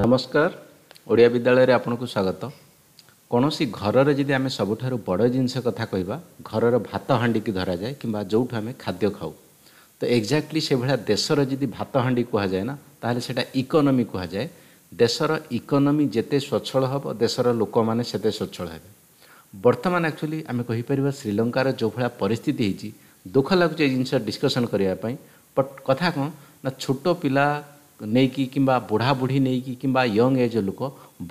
ନମସ୍କାର ଓଡ଼ିଆ ବିଦ୍ୟାଳୟରେ ଆପଣଙ୍କୁ ସ୍ୱାଗତ କୌଣସି ଘରରେ ଯଦି ଆମେ ସବୁଠାରୁ ବଡ଼ ଜିନିଷ କଥା କହିବା ଘରର ଭାତ ହାଣ୍ଡିକୁ ଧରାଯାଏ କିମ୍ବା ଯେଉଁଠୁ ଆମେ ଖାଦ୍ୟ ଖାଉ ତ ଏକ୍ଜାକ୍ଟଲି ସେଭଳିଆ ଦେଶର ଯଦି ଭାତ ହାଣ୍ଡି କୁହାଯାଏ ନା ତାହେଲେ ସେଇଟା ଇକୋନୋମି କୁହାଯାଏ ଦେଶର ଇକୋନୋମି ଯେତେ ସ୍ୱଚ୍ଛଳ ହେବ ଦେଶର ଲୋକମାନେ ସେତେ ସ୍ୱଚ୍ଛଳ ହେବେ ବର୍ତ୍ତମାନ ଆକ୍ଚୁଆଲି ଆମେ କହିପାରିବା ଶ୍ରୀଲଙ୍କାର ଯେଉଁଭଳିଆ ପରିସ୍ଥିତି ହେଇଛି ଦୁଃଖ ଲାଗୁଛି ଏ ଜିନିଷ ଡିସ୍କସନ୍ କରିବା ପାଇଁ ବଟ୍ କଥା କ'ଣ ନା ଛୋଟ ପିଲା ନେଇକି କିମ୍ବା ବୁଢ଼ାବୁଢ଼ୀ ନେଇକି କିମ୍ବା ୟଙ୍ଗ୍ ଏଜ୍ ଲୋକ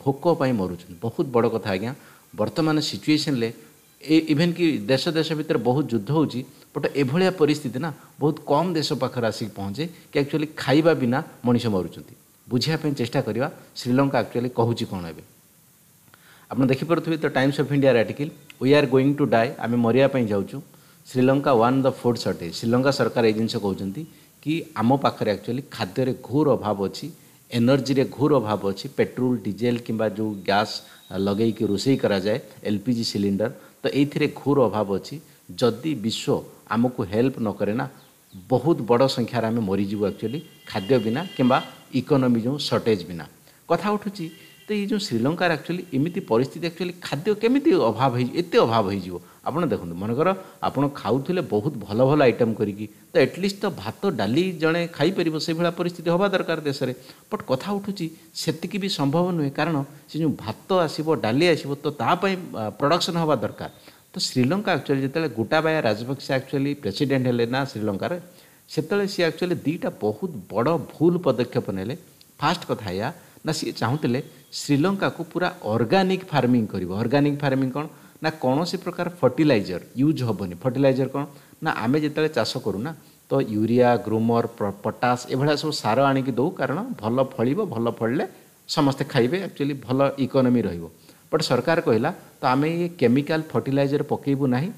ଭୋକ ପାଇଁ ମରୁଛନ୍ତି ବହୁତ ବଡ଼ କଥା ଆଜ୍ଞା ବର୍ତ୍ତମାନ ସିଚୁଏସନ୍ରେ ଏ ଇଭେନ୍ କି ଦେଶ ଦେଶ ଭିତରେ ବହୁତ ଯୁଦ୍ଧ ହେଉଛି ବଟ୍ ଏଭଳିଆ ପରିସ୍ଥିତି ନା ବହୁତ କମ୍ ଦେଶ ପାଖରେ ଆସିକି ପହଞ୍ଚେ କି ଆକ୍ଚୁଆଲି ଖାଇବା ବିନା ମଣିଷ ମରୁଛନ୍ତି ବୁଝିବା ପାଇଁ ଚେଷ୍ଟା କରିବା ଶ୍ରୀଲଙ୍କା ଆକ୍ଚୁଆଲି କହୁଛି କ'ଣ ଏବେ ଆପଣ ଦେଖିପାରୁଥିବେ ତ ଟାଇମ୍ସ ଅଫ୍ ଇଣ୍ଡିଆର article we are going to die ଆମେ ମରିବା ପାଇଁ ଯାଉଛୁ Sri Lanka one the food shortage Sri Lanka ସରକାର ଏଇ ଜିନିଷ କହୁଛନ୍ତି କି ଆମ ପାଖରେ ଆକ୍ଚୁଆଲି ଖାଦ୍ୟରେ ଘୋର ଅଭାବ ଅଛି ଏନର୍ଜିରେ ଘୋର ଅଭାବ ଅଛି ପେଟ୍ରୋଲ ଡିଜେଲ କିମ୍ବା ଯେଉଁ ଗ୍ୟାସ୍ ଲଗେଇକି ରୋଷେଇ କରାଯାଏ ଏଲ୍ ପି ଜି ସିଲିଣ୍ଡର ତ ଏଇଥିରେ ଘୋର ଅଭାବ ଅଛି ଯଦି ବିଶ୍ୱ ଆମକୁ ହେଲ୍ପ ନ କରେ ନା ବହୁତ ବଡ଼ ସଂଖ୍ୟାରେ ଆମେ ମରିଯିବୁ ଆକ୍ଚୁଆଲି ଖାଦ୍ୟ ବିନା କିମ୍ବା ଇକୋନୋମି ଯେଉଁ ସର୍ଟେଜ୍ ବିନା କଥା ଉଠୁଛି ତ ଏଇ ଯେଉଁ ଶ୍ରୀଲଙ୍କାର ଆକ୍ଚୁଆଲି ଏମିତି ପରିସ୍ଥିତି ଆକ୍ଚୁଆଲି ଖାଦ୍ୟ କେମିତି ଅଭାବ ହେଇ ଏତେ ଅଭାବ ହେଇଯିବ ଆପଣ ଦେଖନ୍ତୁ ମନେକର ଆପଣ ଖାଉଥିଲେ ବହୁତ ଭଲ ଭଲ ଆଇଟମ୍ କରିକି ତ ଆଟଲିଷ୍ଟ ତ ଭାତ ଡାଲି ଜଣେ ଖାଇପାରିବ ସେଇଭଳିଆ ପରିସ୍ଥିତି ହେବା ଦରକାର ଦେଶରେ ବଟ୍ କଥା ଉଠୁଛି ସେତିକି ବି ସମ୍ଭବ ନୁହେଁ କାରଣ ସେ ଯେଉଁ ଭାତ ଆସିବ ଡାଲି ଆସିବ ତ ତା ପାଇଁ ପ୍ରଡ଼କ୍ସନ୍ ହେବା ଦରକାର ତ ଶ୍ରୀଲଙ୍କା ଆକ୍ଚୁଆଲି ଯେତେବେଳେ ଗୋଟାବାୟା ରାଜପକ୍ଷ ଆକ୍ଚୁଆଲି ପ୍ରେସିଡେଣ୍ଟ ହେଲେ ନା ଶ୍ରୀଲଙ୍କାରେ ସେତେବେଳେ ସିଏ ଆକ୍ଚୁଆଲି ଦୁଇଟା ବହୁତ ବଡ଼ ଭୁଲ ପଦକ୍ଷେପ ନେଲେ ଫାଷ୍ଟ କଥା ଏହା ନା ସିଏ ଚାହୁଁଥିଲେ ଶ୍ରୀଲଙ୍କାକୁ ପୁରା ଅର୍ଗାନିକ୍ ଫାର୍ମିଂ କରିବ ଅର୍ଗାନିକ୍ ଫାର୍ମିଂ କ'ଣ ନା କୌଣସି ପ୍ରକାର ଫର୍ଟିଲାଇଜର ୟୁଜ୍ ହେବନି ଫର୍ଟିଲାଇଜର କ'ଣ ନା ଆମେ ଯେତେବେଳେ ଚାଷ କରୁନା ତ ୟୁରିଆ ଗ୍ରୋମର ପଟାସ୍ ଏଭଳିଆ ସବୁ ସାର ଆଣିକି ଦେଉ କାରଣ ଭଲ ଫଳିବ ଭଲ ଫଳିଲେ ସମସ୍ତେ ଖାଇବେ ଆକ୍ଚୁଆଲି ଭଲ ଇକୋନୋମି ରହିବ ବଟ୍ ସରକାର କହିଲା ତ ଆମେ ଇଏ କେମିକାଲ ଫର୍ଟିଲାଇଜର ପକାଇବୁ ନାହିଁ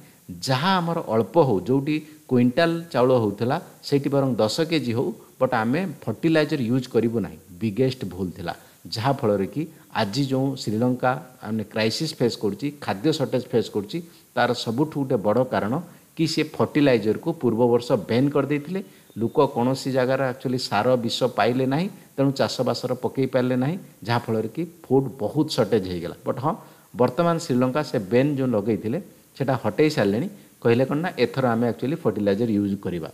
ଯାହା ଆମର ଅଳ୍ପ ହେଉ ଯେଉଁଠି କୁଇଣ୍ଟାଲ ଚାଉଳ ହେଉଥିଲା ସେଇଠି ବରଂ ଦଶ କେଜି ହେଉ ବଟ୍ ଆମେ ଫର୍ଟିଲାଇଜର ୟୁଜ୍ କରିବୁ ନାହିଁ ବିଗେଷ୍ଟ ଭୁଲ ଥିଲା ଯାହାଫଳରେ କି ଆଜି ଯେଉଁ ଶ୍ରୀଲଙ୍କା ଆମେ କ୍ରାଇସିସ୍ ଫେସ୍ କରୁଛି ଖାଦ୍ୟ ସର୍ଟେଜ୍ ଫେସ୍ କରୁଛି ତା'ର ସବୁଠୁ ଗୋଟେ ବଡ଼ କାରଣ କି ସେ ଫର୍ଟିଲାଇଜରକୁ ପୂର୍ବବର୍ଷ ବ୍ୟାନ୍ କରିଦେଇଥିଲେ ଲୋକ କୌଣସି ଜାଗାରେ ଆକ୍ଚୁଆଲି ସାର ବିଷ ପାଇଲେ ନାହିଁ ତେଣୁ ଚାଷବାସର ପକାଇ ପାରିଲେ ନାହିଁ ଯାହାଫଳରେ କି ଫୁଡ଼୍ ବହୁତ ସର୍ଟେଜ୍ ହୋଇଗଲା ବଟ୍ ହଁ ବର୍ତ୍ତମାନ ଶ୍ରୀଲଙ୍କା ସେ ବ୍ୟାନ୍ ଯେଉଁ ଲଗାଇଥିଲେ ସେଇଟା ହଟେଇ ସାରିଲେଣି କହିଲେ କ'ଣ ନା ଏଥର ଆମେ ଆକ୍ଚୁଆଲି ଫର୍ଟିଲାଇଜର ୟୁଜ୍ କରିବା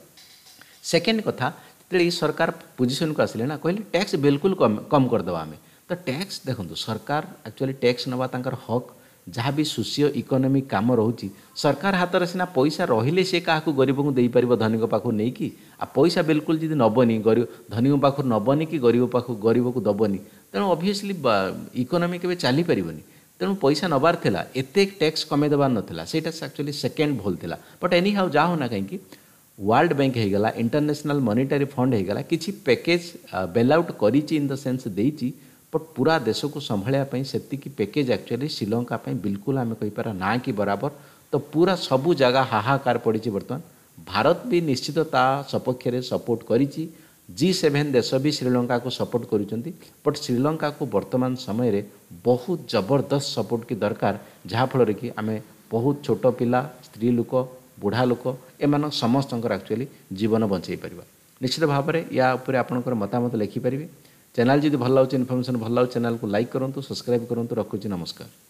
ସେକେଣ୍ଡ କଥା ଯେତେବେଳେ ଏଇ ସରକାର ପୋଜିସନ୍କୁ ଆସିଲେ ନା କହିଲେ ଟ୍ୟାକ୍ସ ବିଲକୁଲ କମ୍ କମ୍ କରିଦେବା ଆମେ ତ ଟ୍ୟାକ୍ସ ଦେଖନ୍ତୁ ସରକାର ଆକ୍ଚୁଆଲି ଟ୍ୟାକ୍ସ ନେବା ତାଙ୍କର ହକ୍ ଯାହା ବି ସୋସିଓ ଇକୋନୋମିକ୍ କାମ ରହୁଛି ସରକାର ହାତରେ ସିନା ପଇସା ରହିଲେ ସେ କାହାକୁ ଗରିବଙ୍କୁ ଦେଇପାରିବ ଧନୀଙ୍କ ପାଖକୁ ନେଇକି ଆଉ ପଇସା ବିଲକୁଲ ଯଦି ନେବନି ଗରିବ ଧନୀଙ୍କ ପାଖରୁ ନେବନି କି ଗରିବ ପାଖକୁ ଗରିବକୁ ଦେବନି ତେଣୁ ଅବଭିୟସ୍ଲି ଇକୋନୋମି କେବେ ଚାଲିପାରିବନି ତେଣୁ ପଇସା ନେବାର ଥିଲା ଏତେ ଟ୍ୟାକ୍ସ କମେଇ ଦେବାର ନଥିଲା ସେଇଟା ଆକ୍ଚୁଆଲି ସେକେଣ୍ଡ ଭୁଲ ଥିଲା ବଟ୍ ଏନି ହାଉ ଯାହା ହେଉ ନା କାହିଁକି वर्ल्ड बैंक होगा इंटरनेशनल मॉनेटरी फंड होगा किसी पैकेज बेल आउट कर इन द सेन्स बट पूरा देश को संभाली पैकेज एक्चुअली श्रीलंका बिल्कुल आम कही कहीपर ना कि बराबर तो पूरा सब जगह हाहाकार पड़ी बर्तमान भारत भी निश्चित ता सपक्ष सपोर्ट कर जि सेभेन देश भी श्रीलंका को सपोर्ट बट श्रीलंका को वर्तमान समय रे बहुत जबरदस्त सपोर्ट की दरकार जहाँफल कि आम बहुत छोट पा स्त्री ବୁଢ଼ା ଲୋକ ଏମାନଙ୍କ ସମସ୍ତଙ୍କର ଆକ୍ଚୁଆଲି ଜୀବନ ବଞ୍ଚାଇ ପାରିବା ନିଶ୍ଚିତ ଭାବରେ ୟା ଉପରେ ଆପଣଙ୍କର ମତାମତ ଲେଖିପାରିବେ ଚ୍ୟାନେଲ୍ ଯଦି ଭଲ ଲାଗୁଛି ଇନଫର୍ମେସନ୍ ଭଲ ଲାଗୁଛି ଚ୍ୟାନେଲ୍କୁ ଲାଇକ୍ କରନ୍ତୁ ସବସ୍କ୍ରାଇବ୍ କରନ୍ତୁ ରଖୁଛି ନମସ୍କାର